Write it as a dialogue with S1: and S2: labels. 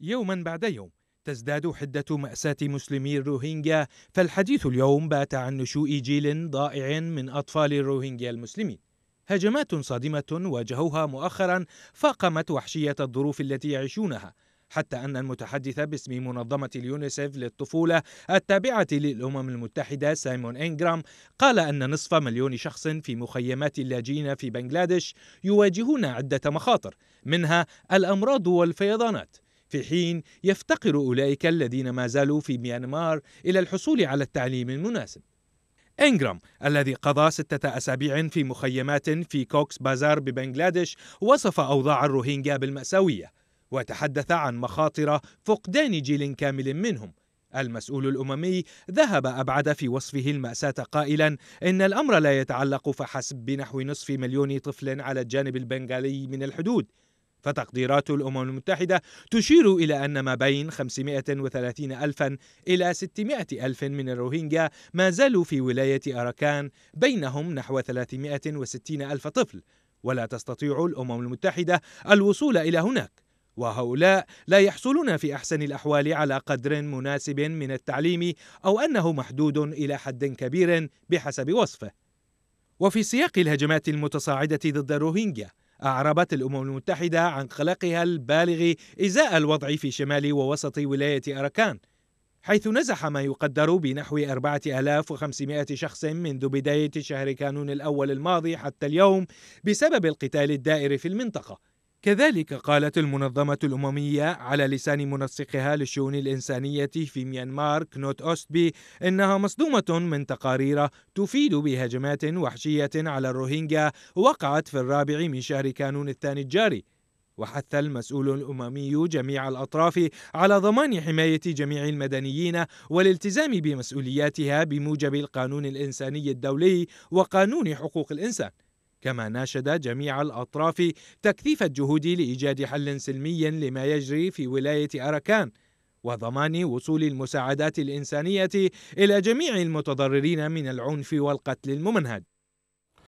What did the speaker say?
S1: يوما بعد يوم تزداد حدة مأساة مسلمي الروهينجا فالحديث اليوم بات عن نشوء جيل ضائع من أطفال الروهينجيا المسلمين هجمات صادمة واجهوها مؤخرا فاقمت وحشية الظروف التي يعيشونها حتى أن المتحدث باسم منظمة اليونيسف للطفولة التابعة للأمم المتحدة سايمون إنجرام قال أن نصف مليون شخص في مخيمات اللاجئين في بنغلاديش يواجهون عدة مخاطر منها الأمراض والفيضانات في حين يفتقر أولئك الذين ما زالوا في ميانمار إلى الحصول على التعليم المناسب إنجرام الذي قضى ستة أسابيع في مخيمات في كوكس بازار ببنغلاديش وصف أوضاع الروهينجا بالمأساوية وتحدث عن مخاطر فقدان جيل كامل منهم المسؤول الأممي ذهب أبعد في وصفه المأساة قائلا إن الأمر لا يتعلق فحسب بنحو نصف مليون طفل على الجانب البنغالي من الحدود فتقديرات الأمم المتحدة تشير إلى أن ما بين 530 ألفا إلى 600 ألف من الروهينجا ما زالوا في ولاية أراكان بينهم نحو 360 ألف طفل ولا تستطيع الأمم المتحدة الوصول إلى هناك وهؤلاء لا يحصلون في احسن الاحوال على قدر مناسب من التعليم او انه محدود الى حد كبير بحسب وصفه وفي سياق الهجمات المتصاعده ضد الروهينجا أعربت الأمم المتحدة عن قلقها البالغ إزاء الوضع في شمال ووسط ولاية أركان حيث نزح ما يقدر بنحو 4500 شخص منذ بداية شهر كانون الأول الماضي حتى اليوم بسبب القتال الدائر في المنطقة كذلك قالت المنظمة الأممية على لسان منسقها للشؤون الإنسانية في ميانمار كنوت أوستبي إنها مصدومة من تقارير تفيد بهجمات وحشية على الروهينجا وقعت في الرابع من شهر كانون الثاني الجاري وحث المسؤول الأممي جميع الأطراف على ضمان حماية جميع المدنيين والالتزام بمسؤولياتها بموجب القانون الإنساني الدولي وقانون حقوق الإنسان كما ناشد جميع الأطراف تكثيف الجهود لإيجاد حل سلمي لما يجري في ولاية أركان وضمان وصول المساعدات الإنسانية إلى جميع المتضررين من العنف والقتل الممنهج